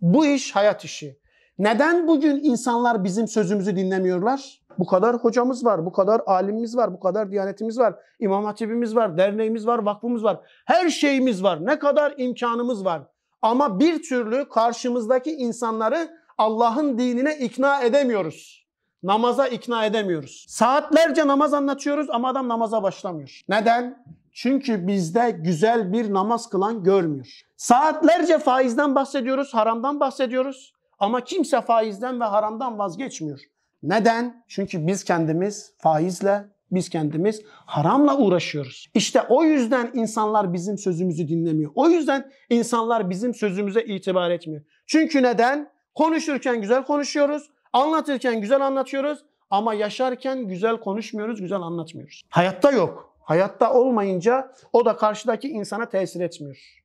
Bu iş hayat işi. Neden bugün insanlar bizim sözümüzü dinlemiyorlar? Bu kadar hocamız var, bu kadar alimimiz var, bu kadar diyanetimiz var, imam hatibimiz var, derneğimiz var, vakfımız var. Her şeyimiz var. Ne kadar imkanımız var. Ama bir türlü karşımızdaki insanları Allah'ın dinine ikna edemiyoruz. Namaza ikna edemiyoruz. Saatlerce namaz anlatıyoruz ama adam namaza başlamıyor. Neden? Çünkü bizde güzel bir namaz kılan görmüyor. Saatlerce faizden bahsediyoruz, haramdan bahsediyoruz ama kimse faizden ve haramdan vazgeçmiyor. Neden? Çünkü biz kendimiz faizle, biz kendimiz haramla uğraşıyoruz. İşte o yüzden insanlar bizim sözümüzü dinlemiyor. O yüzden insanlar bizim sözümüze itibar etmiyor. Çünkü neden? Konuşurken güzel konuşuyoruz, anlatırken güzel anlatıyoruz ama yaşarken güzel konuşmuyoruz, güzel anlatmıyoruz. Hayatta yok. Hayatta olmayınca o da karşıdaki insana tesir etmiyor.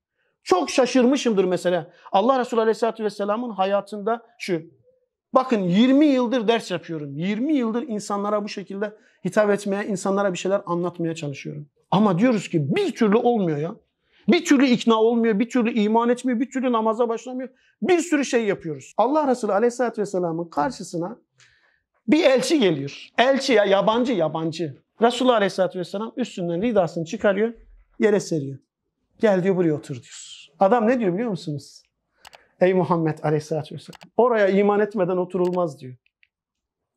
Çok şaşırmışımdır mesela. Allah Resulü Aleyhisselatü Vesselam'ın hayatında şu. Bakın 20 yıldır ders yapıyorum. 20 yıldır insanlara bu şekilde hitap etmeye, insanlara bir şeyler anlatmaya çalışıyorum. Ama diyoruz ki bir türlü olmuyor ya. Bir türlü ikna olmuyor, bir türlü iman etmiyor, bir türlü namaza başlamıyor. Bir sürü şey yapıyoruz. Allah Resulü Aleyhisselatü Vesselam'ın karşısına bir elçi geliyor. Elçi ya yabancı yabancı. Resulullah Aleyhisselatü Vesselam üstünden ridasını çıkarıyor, yere seriyor. Gel diyor buraya otur diyor. Adam ne diyor biliyor musunuz? Ey Muhammed Aleyhisselatü Vesselam oraya iman etmeden oturulmaz diyor.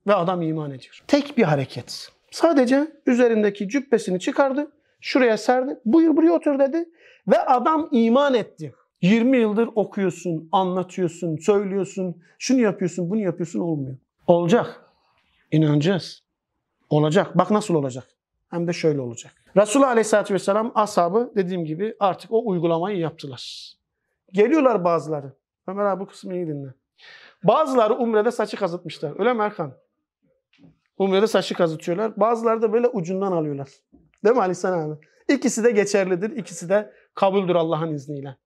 Ve adam iman ediyor. Tek bir hareket. Sadece üzerindeki cübbesini çıkardı. Şuraya serdi. Buyur buraya otur dedi. Ve adam iman etti. 20 yıldır okuyorsun, anlatıyorsun, söylüyorsun. Şunu yapıyorsun, bunu yapıyorsun olmuyor. Olacak. İnanacağız. Olacak. Bak nasıl olacak hem de şöyle olacak. Resulullah Aleyhisselatü Vesselam ashabı dediğim gibi artık o uygulamayı yaptılar. Geliyorlar bazıları. Ömer abi bu kısmı iyi dinle. Bazıları umrede saçı kazıtmışlar. Öyle mi Erkan? Umrede saçı kazıtıyorlar. Bazıları da böyle ucundan alıyorlar. Değil mi Ali Aleyhisselam abi? İkisi de geçerlidir. İkisi de kabuldür Allah'ın izniyle.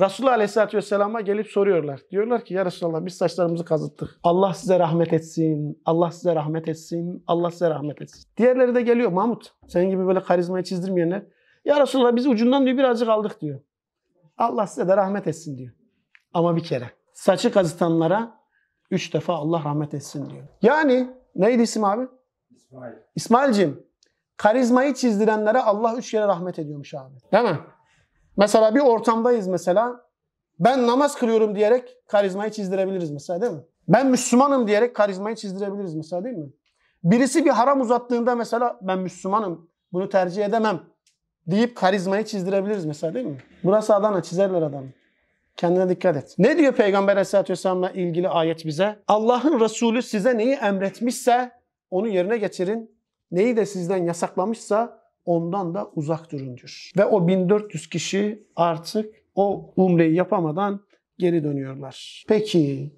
Resulullah Aleyhisselatü Vesselam'a gelip soruyorlar. Diyorlar ki ya Resulallah biz saçlarımızı kazıttık. Allah size rahmet etsin. Allah size rahmet etsin. Allah size rahmet etsin. Diğerleri de geliyor Mahmut. Senin gibi böyle karizmayı çizdirmeyenler. Ya Resulallah biz ucundan diyor birazcık aldık diyor. Allah size de rahmet etsin diyor. Ama bir kere. Saçı kazıtanlara üç defa Allah rahmet etsin diyor. Yani neydi isim abi? İsmail. İsmail'cim karizmayı çizdirenlere Allah üç kere rahmet ediyormuş abi. Değil mi? Mesela bir ortamdayız mesela. Ben namaz kılıyorum diyerek karizmayı çizdirebiliriz mesela değil mi? Ben Müslümanım diyerek karizmayı çizdirebiliriz mesela değil mi? Birisi bir haram uzattığında mesela ben Müslümanım bunu tercih edemem deyip karizmayı çizdirebiliriz mesela değil mi? Burası Adana çizerler adamı. Kendine dikkat et. Ne diyor Peygamber Aleyhisselatü Vesselam'la ilgili ayet bize? Allah'ın Resulü size neyi emretmişse onu yerine getirin. Neyi de sizden yasaklamışsa ondan da uzak durun diyor. Ve o 1400 kişi artık o umreyi yapamadan geri dönüyorlar. Peki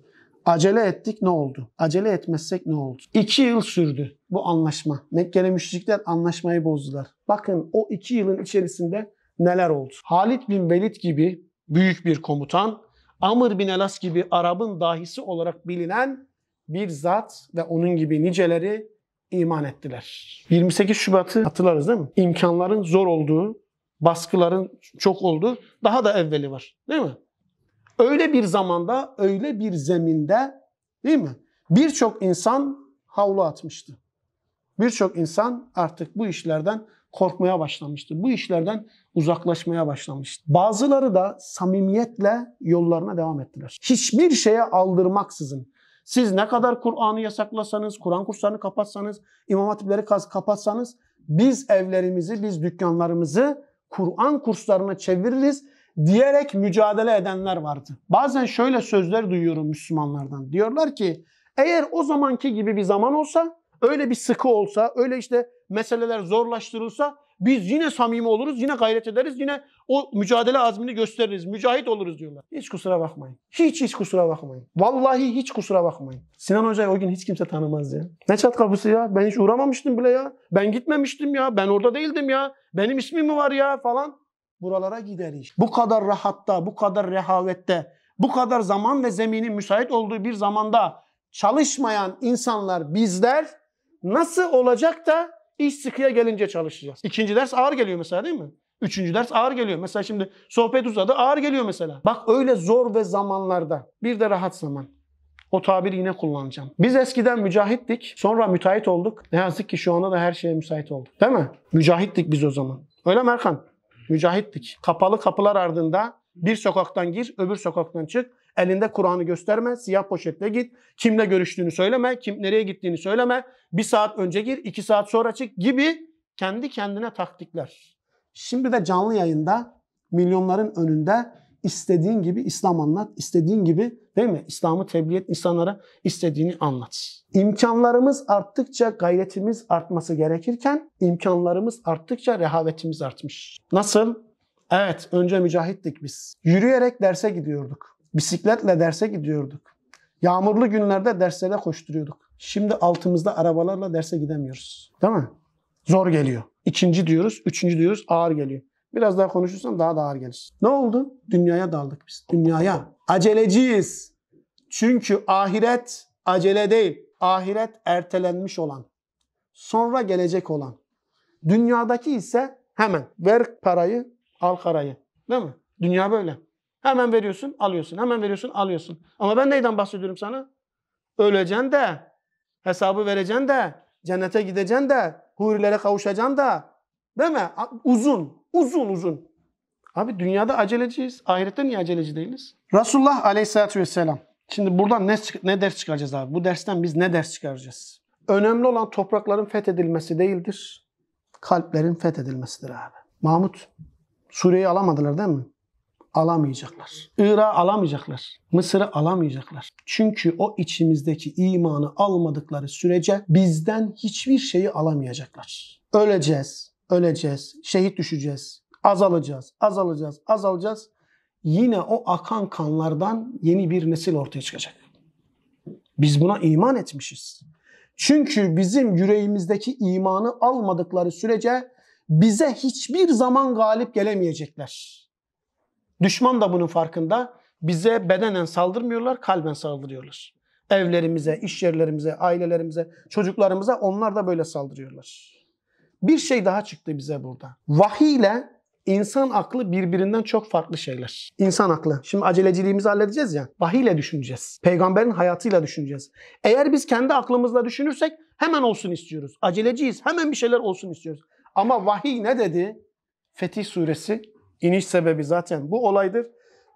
acele ettik ne oldu? Acele etmezsek ne oldu? İki yıl sürdü bu anlaşma. Mekke'li müşrikler anlaşmayı bozdular. Bakın o iki yılın içerisinde neler oldu? Halid bin Velid gibi büyük bir komutan, Amr bin Elas gibi Arap'ın dahisi olarak bilinen bir zat ve onun gibi niceleri iman ettiler. 28 Şubat'ı hatırlarız değil mi? İmkanların zor olduğu, baskıların çok olduğu daha da evveli var değil mi? Öyle bir zamanda, öyle bir zeminde değil mi? Birçok insan havlu atmıştı. Birçok insan artık bu işlerden korkmaya başlamıştı. Bu işlerden uzaklaşmaya başlamıştı. Bazıları da samimiyetle yollarına devam ettiler. Hiçbir şeye aldırmaksızın, siz ne kadar Kur'an'ı yasaklasanız, Kur'an kurslarını kapatsanız, imam hatipleri kapatsanız biz evlerimizi, biz dükkanlarımızı Kur'an kurslarına çeviririz diyerek mücadele edenler vardı. Bazen şöyle sözler duyuyorum Müslümanlardan. Diyorlar ki eğer o zamanki gibi bir zaman olsa, öyle bir sıkı olsa, öyle işte meseleler zorlaştırılsa biz yine samimi oluruz, yine gayret ederiz, yine o mücadele azmini gösteririz, mücahit oluruz diyorlar. Hiç kusura bakmayın. Hiç hiç kusura bakmayın. Vallahi hiç kusura bakmayın. Sinan Hoca'yı o gün hiç kimse tanımaz ya. Ne çat kapısı ya? Ben hiç uğramamıştım bile ya. Ben gitmemiştim ya. Ben orada değildim ya. Benim ismim mi var ya falan. Buralara gider iş. Bu kadar rahatta, bu kadar rehavette, bu kadar zaman ve zeminin müsait olduğu bir zamanda çalışmayan insanlar bizler nasıl olacak da İş sıkıya gelince çalışacağız. İkinci ders ağır geliyor mesela değil mi? Üçüncü ders ağır geliyor. Mesela şimdi sohbet uzadı ağır geliyor mesela. Bak öyle zor ve zamanlarda bir de rahat zaman. O tabiri yine kullanacağım. Biz eskiden mücahittik. Sonra müteahhit olduk. Ne yazık ki şu anda da her şeye müsait olduk. Değil mi? Mücahittik biz o zaman. Öyle mi Erkan? Mücahittik. Kapalı kapılar ardında bir sokaktan gir, öbür sokaktan çık. Elinde Kur'an'ı gösterme. Siyah poşetle git. Kimle görüştüğünü söyleme. Kim nereye gittiğini söyleme. Bir saat önce gir. iki saat sonra çık gibi kendi kendine taktikler. Şimdi de canlı yayında milyonların önünde istediğin gibi İslam anlat, istediğin gibi değil mi? İslam'ı tebliğ et insanlara, istediğini anlat. İmkanlarımız arttıkça gayretimiz artması gerekirken imkanlarımız arttıkça rehavetimiz artmış. Nasıl? Evet, önce mücahittik biz. Yürüyerek derse gidiyorduk. Bisikletle derse gidiyorduk. Yağmurlu günlerde derslere koşturuyorduk. Şimdi altımızda arabalarla derse gidemiyoruz. Değil mi? Zor geliyor. İkinci diyoruz, üçüncü diyoruz ağır geliyor. Biraz daha konuşursam daha da ağır gelir. Ne oldu? Dünyaya daldık biz. Dünyaya. Aceleciyiz. Çünkü ahiret acele değil. Ahiret ertelenmiş olan. Sonra gelecek olan. Dünyadaki ise hemen. Ver parayı, al karayı. Değil mi? Dünya böyle. Hemen veriyorsun, alıyorsun. Hemen veriyorsun, alıyorsun. Ama ben neyden bahsediyorum sana? Öleceksin de, hesabı vereceksin de, cennete gideceksin de, hurilere kavuşacaksın da. Değil mi? Uzun, uzun uzun. Abi dünyada aceleciyiz. Ahirette niye aceleci değiliz? Resulullah Aleyhisselatü vesselam. Şimdi buradan ne, ne ders çıkaracağız abi? Bu dersten biz ne ders çıkaracağız? Önemli olan toprakların fethedilmesi değildir. Kalplerin fethedilmesidir abi. Mahmut, Suriye'yi alamadılar değil mi? alamayacaklar. Irak'ı alamayacaklar. Mısır'ı alamayacaklar. Çünkü o içimizdeki imanı almadıkları sürece bizden hiçbir şeyi alamayacaklar. Öleceğiz, öleceğiz, şehit düşeceğiz, azalacağız, azalacağız, azalacağız. Yine o akan kanlardan yeni bir nesil ortaya çıkacak. Biz buna iman etmişiz. Çünkü bizim yüreğimizdeki imanı almadıkları sürece bize hiçbir zaman galip gelemeyecekler. Düşman da bunun farkında. Bize bedenen saldırmıyorlar, kalben saldırıyorlar. Evlerimize, iş yerlerimize, ailelerimize, çocuklarımıza onlar da böyle saldırıyorlar. Bir şey daha çıktı bize burada. Vahiy ile insan aklı birbirinden çok farklı şeyler. İnsan aklı. Şimdi aceleciliğimizi halledeceğiz ya. Vahiy ile düşüneceğiz. Peygamberin hayatıyla düşüneceğiz. Eğer biz kendi aklımızla düşünürsek hemen olsun istiyoruz. Aceleciyiz. Hemen bir şeyler olsun istiyoruz. Ama vahiy ne dedi? Fetih suresi İniş sebebi zaten bu olaydır.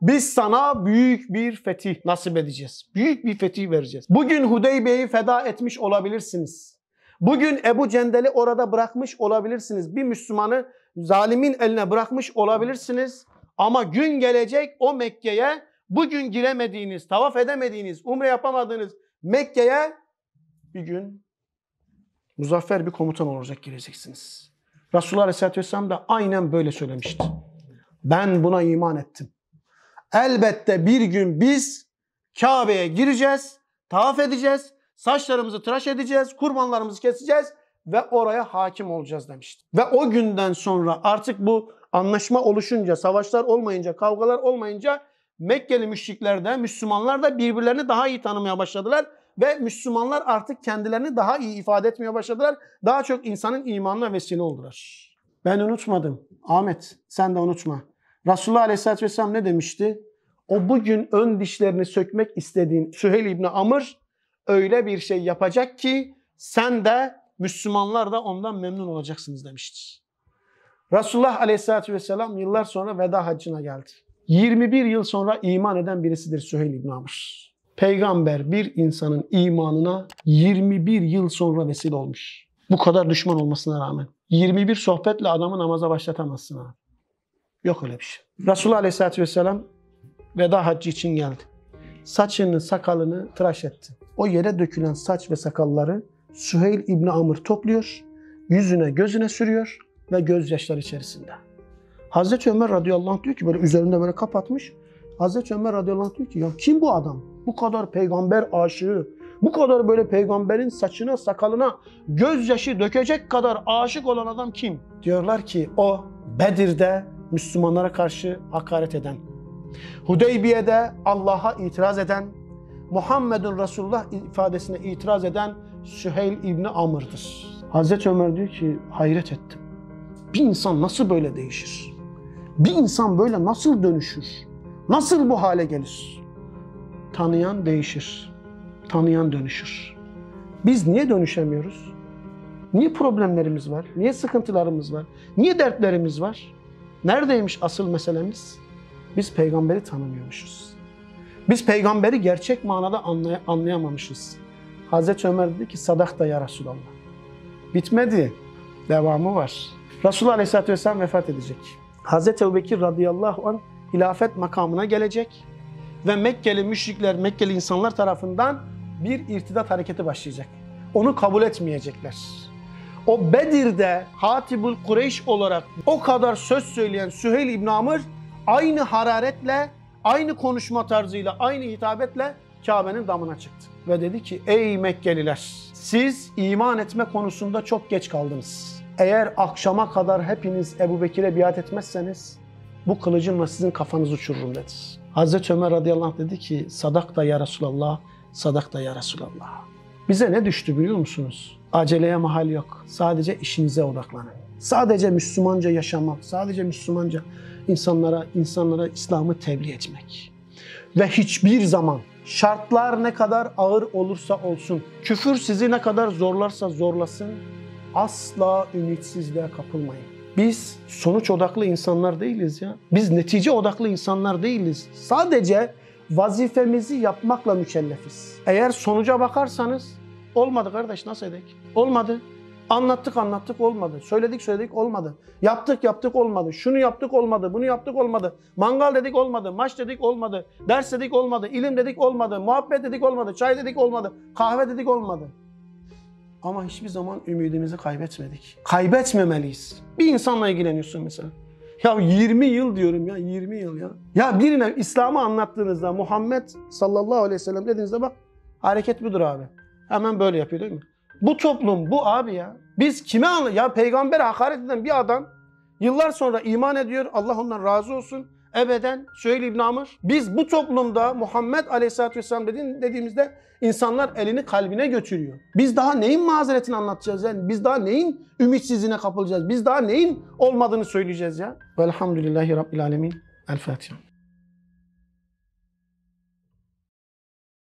Biz sana büyük bir fetih nasip edeceğiz. Büyük bir fetih vereceğiz. Bugün Hudeybe'yi feda etmiş olabilirsiniz. Bugün Ebu Cendel'i orada bırakmış olabilirsiniz. Bir Müslümanı zalimin eline bırakmış olabilirsiniz. Ama gün gelecek o Mekke'ye bugün giremediğiniz, tavaf edemediğiniz, umre yapamadığınız Mekke'ye bir gün muzaffer bir komutan olacak gireceksiniz. Resulullah Aleyhisselatü Vesselam da aynen böyle söylemişti. Ben buna iman ettim. Elbette bir gün biz Kabe'ye gireceğiz, tavaf edeceğiz, saçlarımızı tıraş edeceğiz, kurbanlarımızı keseceğiz ve oraya hakim olacağız demişti. Ve o günden sonra artık bu anlaşma oluşunca, savaşlar olmayınca, kavgalar olmayınca Mekkeli müşrikler de Müslümanlar da birbirlerini daha iyi tanımaya başladılar ve Müslümanlar artık kendilerini daha iyi ifade etmeye başladılar. Daha çok insanın imanına vesile oldular. Ben unutmadım. Ahmet sen de unutma. Resulullah Aleyhisselatü Vesselam ne demişti? O bugün ön dişlerini sökmek istediğin Süheyl İbni Amr öyle bir şey yapacak ki sen de Müslümanlar da ondan memnun olacaksınız demiştir. Resulullah Aleyhisselatü Vesselam yıllar sonra veda haccına geldi. 21 yıl sonra iman eden birisidir Süheyl İbni Amr. Peygamber bir insanın imanına 21 yıl sonra vesile olmuş. Bu kadar düşman olmasına rağmen. 21 sohbetle adamı namaza başlatamazsın ha. Yok öyle bir şey. Resulullah Aleyhisselatü Vesselam veda haccı için geldi. Saçını, sakalını tıraş etti. O yere dökülen saç ve sakalları Süheyl İbni Amr topluyor, yüzüne gözüne sürüyor ve gözyaşları içerisinde. Hazreti Ömer radıyallahu anh diyor ki böyle üzerinde böyle kapatmış. Hazreti Ömer radıyallahu anh diyor ki ya kim bu adam? Bu kadar peygamber aşığı, bu kadar böyle peygamberin saçına, sakalına gözyaşı dökecek kadar aşık olan adam kim? Diyorlar ki o Bedir'de Müslümanlara karşı hakaret eden, Hudeybiye'de Allah'a itiraz eden, Muhammed'in Resulullah ifadesine itiraz eden Süheyl İbni Amr'dır. Hazreti Ömer diyor ki hayret ettim. Bir insan nasıl böyle değişir? Bir insan böyle nasıl dönüşür? Nasıl bu hale gelir? Tanıyan değişir. Tanıyan dönüşür. Biz niye dönüşemiyoruz? Niye problemlerimiz var? Niye sıkıntılarımız var? Niye dertlerimiz var? Neredeymiş asıl meselemiz? Biz peygamberi tanımıyormuşuz. Biz peygamberi gerçek manada anlay- anlayamamışız. Hazreti Ömer dedi ki sadak da ya Resulallah. Bitmedi. Devamı var. Resulullah Aleyhisselatü Vesselam vefat edecek. Hazreti Ebubekir radıyallahu an hilafet makamına gelecek ve Mekkeli müşrikler, Mekkeli insanlar tarafından bir irtidat hareketi başlayacak. Onu kabul etmeyecekler. O Bedir'de Hatibul Kureyş olarak o kadar söz söyleyen Süheyl İbn Amr aynı hararetle, aynı konuşma tarzıyla, aynı hitabetle Kabe'nin damına çıktı. Ve dedi ki ey Mekkeliler siz iman etme konusunda çok geç kaldınız. Eğer akşama kadar hepiniz Ebu Bekir'e biat etmezseniz bu kılıcımla sizin kafanızı uçururum dedi. Hazreti Ömer radıyallahu anh dedi ki sadak da ya Resulallah, sadak da ya Resulallah. Bize ne düştü biliyor musunuz? Aceleye mahal yok. Sadece işinize odaklanın. Sadece Müslümanca yaşamak, sadece Müslümanca insanlara, insanlara İslam'ı tebliğ etmek. Ve hiçbir zaman şartlar ne kadar ağır olursa olsun, küfür sizi ne kadar zorlarsa zorlasın, asla ümitsizliğe kapılmayın. Biz sonuç odaklı insanlar değiliz ya. Biz netice odaklı insanlar değiliz. Sadece vazifemizi yapmakla mükellefiz. Eğer sonuca bakarsanız Olmadı kardeş nasıl edek? Olmadı. Anlattık anlattık olmadı. Söyledik söyledik olmadı. Yaptık yaptık olmadı. Şunu yaptık olmadı. Bunu yaptık olmadı. Mangal dedik olmadı. Maç dedik olmadı. Ders dedik olmadı. İlim dedik olmadı. Muhabbet dedik olmadı. Çay dedik olmadı. Kahve dedik olmadı. Ama hiçbir zaman ümidimizi kaybetmedik. Kaybetmemeliyiz. Bir insanla ilgileniyorsun mesela. Ya 20 yıl diyorum ya 20 yıl ya. Ya birine İslam'ı anlattığınızda Muhammed sallallahu aleyhi ve sellem dediğinizde bak hareket budur abi. Hemen böyle yapıyor değil mi? Bu toplum bu abi ya. Biz kime anla ya peygambere hakaret eden bir adam yıllar sonra iman ediyor. Allah ondan razı olsun. Ebeden söyle İbn Amr. Biz bu toplumda Muhammed Aleyhisselatü Vesselam dediğin, dediğimizde insanlar elini kalbine götürüyor. Biz daha neyin mazeretini anlatacağız yani? Biz daha neyin ümitsizliğine kapılacağız? Biz daha neyin olmadığını söyleyeceğiz ya? Velhamdülillahi Rabbil Alemin. El Fatiha.